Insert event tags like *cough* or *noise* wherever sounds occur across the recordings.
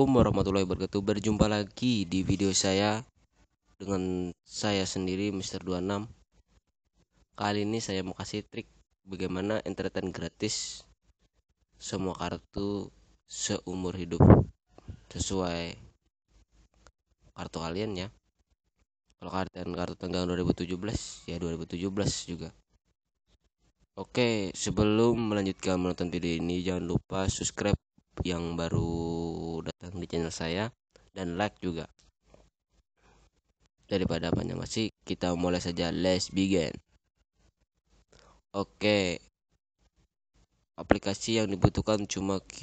Assalamualaikum warahmatullahi wabarakatuh Berjumpa lagi di video saya Dengan saya sendiri Mr. 26 Kali ini saya mau kasih trik Bagaimana entertain gratis Semua kartu Seumur hidup Sesuai Kartu kalian ya Kalau kalian kartu tenggang 2017 Ya 2017 juga Oke sebelum melanjutkan menonton video ini Jangan lupa subscribe yang baru datang di channel saya dan like juga daripada banyak masih kita mulai saja let's begin oke okay. aplikasi yang dibutuhkan cuma Q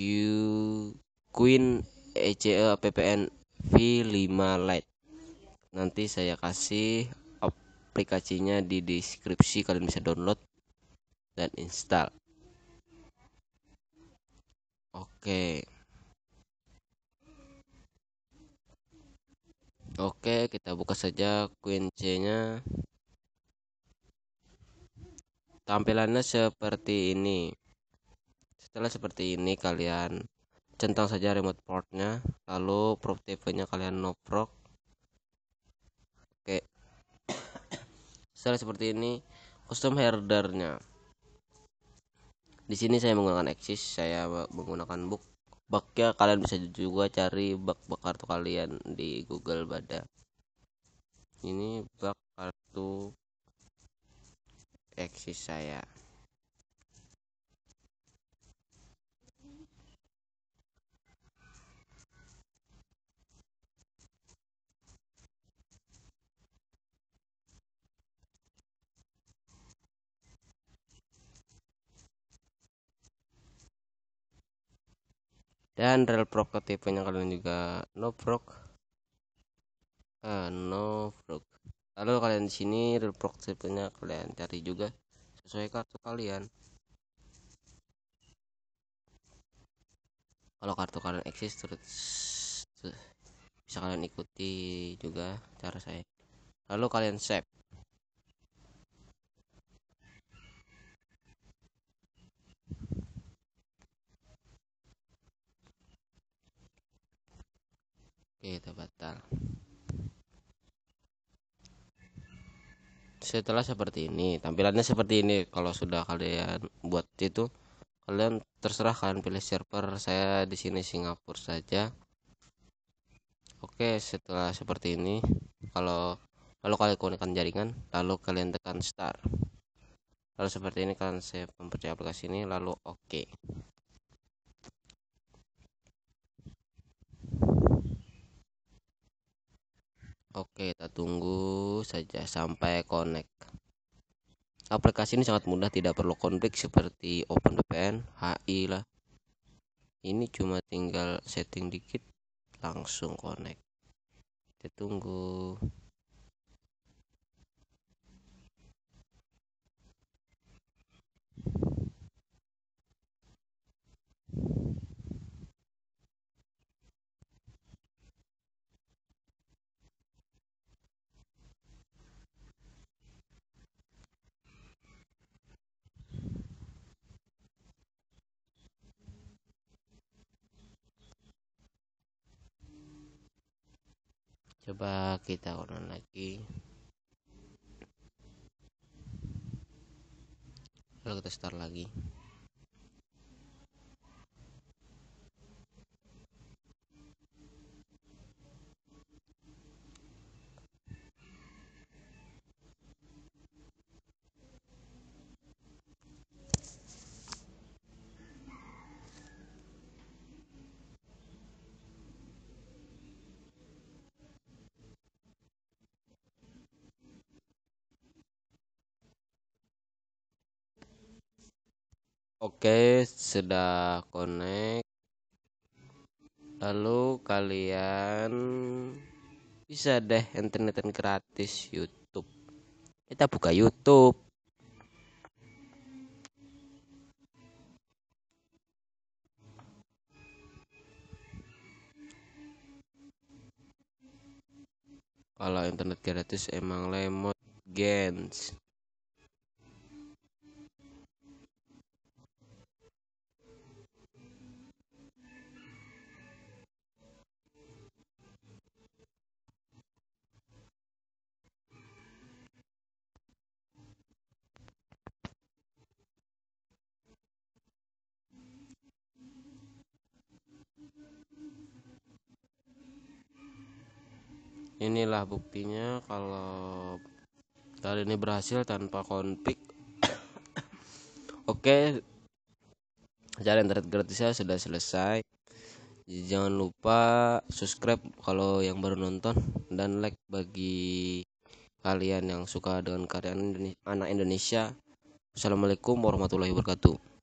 Queen ECE e PPN V5 Lite nanti saya kasih aplikasinya di deskripsi kalian bisa download dan install Oke. Oke, kita buka saja Queen C-nya. Tampilannya seperti ini. Setelah seperti ini kalian centang saja remote portnya lalu prop TV-nya kalian no noprok oke setelah seperti ini custom nya di sini saya menggunakan Axis saya menggunakan book bugnya kalian bisa juga cari bug bug kartu kalian di Google Bada ini bug kartu Axis saya dan rel prop ke tipenya kalian juga no prok uh, eh, no prok lalu kalian di sini rel proc tipenya kalian cari juga sesuai kartu kalian kalau kartu kalian eksis terus bisa kalian ikuti juga cara saya lalu kalian save Oke, gitu, batal. Setelah seperti ini, tampilannya seperti ini. Kalau sudah kalian buat itu, kalian terserah kalian pilih server. Saya di sini Singapura saja. Oke, setelah seperti ini, kalau lalu kalian gunakan jaringan, lalu kalian tekan start. Lalu seperti ini kan saya mempercaya aplikasi ini, lalu oke. Okay. Oke, kita tunggu saja sampai connect. Aplikasi ini sangat mudah, tidak perlu konflik seperti OpenVPN, HI lah. Ini cuma tinggal setting dikit langsung connect. Kita tunggu. coba kita ulang lagi lalu kita start lagi Oke, sudah connect. Lalu kalian bisa deh internetan gratis YouTube. Kita buka YouTube. Kalau internet gratis emang lemot gens. inilah buktinya kalau kali ini berhasil tanpa konflik *coughs* oke cara internet gratis saya sudah selesai jangan lupa subscribe kalau yang baru nonton dan like bagi kalian yang suka dengan karya anak Indonesia Assalamualaikum warahmatullahi wabarakatuh